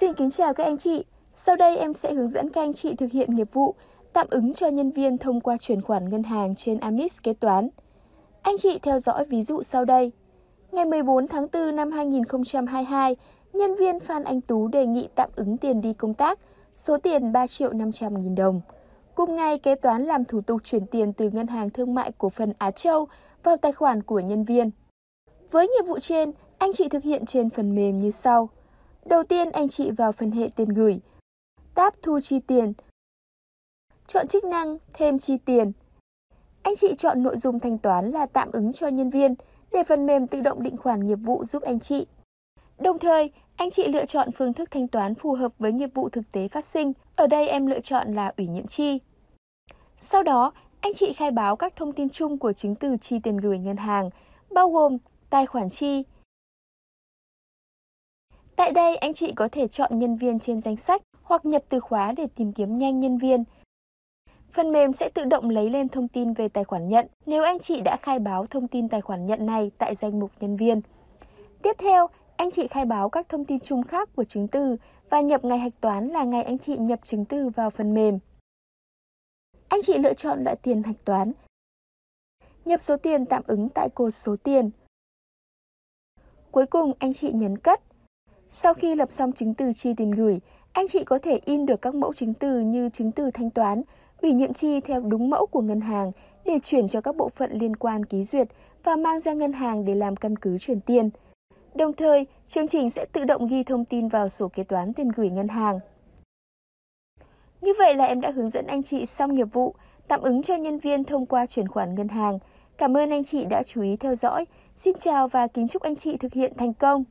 Xin kính chào các anh chị. Sau đây em sẽ hướng dẫn các anh chị thực hiện nghiệp vụ tạm ứng cho nhân viên thông qua chuyển khoản ngân hàng trên Amis kế toán. Anh chị theo dõi ví dụ sau đây. Ngày 14 tháng 4 năm 2022, nhân viên Phan Anh Tú đề nghị tạm ứng tiền đi công tác, số tiền 3 triệu 500 nghìn đồng. Cùng ngày, kế toán làm thủ tục chuyển tiền từ Ngân hàng Thương mại Cổ phần Á Châu vào tài khoản của nhân viên. Với nhiệm vụ trên, anh chị thực hiện trên phần mềm như sau – Đầu tiên anh chị vào phần hệ tiền gửi, tab thu chi tiền. Chọn chức năng thêm chi tiền. Anh chị chọn nội dung thanh toán là tạm ứng cho nhân viên để phần mềm tự động định khoản nghiệp vụ giúp anh chị. Đồng thời, anh chị lựa chọn phương thức thanh toán phù hợp với nghiệp vụ thực tế phát sinh. Ở đây em lựa chọn là ủy nhiệm chi. Sau đó, anh chị khai báo các thông tin chung của chứng từ chi tiền gửi ngân hàng, bao gồm tài khoản chi, Tại đây, anh chị có thể chọn nhân viên trên danh sách hoặc nhập từ khóa để tìm kiếm nhanh nhân viên. Phần mềm sẽ tự động lấy lên thông tin về tài khoản nhận nếu anh chị đã khai báo thông tin tài khoản nhận này tại danh mục nhân viên. Tiếp theo, anh chị khai báo các thông tin chung khác của chứng từ và nhập ngày hạch toán là ngày anh chị nhập chứng từ vào phần mềm. Anh chị lựa chọn loại tiền hạch toán. Nhập số tiền tạm ứng tại cột số tiền. Cuối cùng, anh chị nhấn cất sau khi lập xong chứng từ chi tiền gửi, anh chị có thể in được các mẫu chứng từ như chứng từ thanh toán, ủy nhiệm chi theo đúng mẫu của ngân hàng để chuyển cho các bộ phận liên quan ký duyệt và mang ra ngân hàng để làm căn cứ chuyển tiền. Đồng thời, chương trình sẽ tự động ghi thông tin vào sổ kế toán tiền gửi ngân hàng. Như vậy là em đã hướng dẫn anh chị xong nghiệp vụ, tạm ứng cho nhân viên thông qua chuyển khoản ngân hàng. Cảm ơn anh chị đã chú ý theo dõi. Xin chào và kính chúc anh chị thực hiện thành công.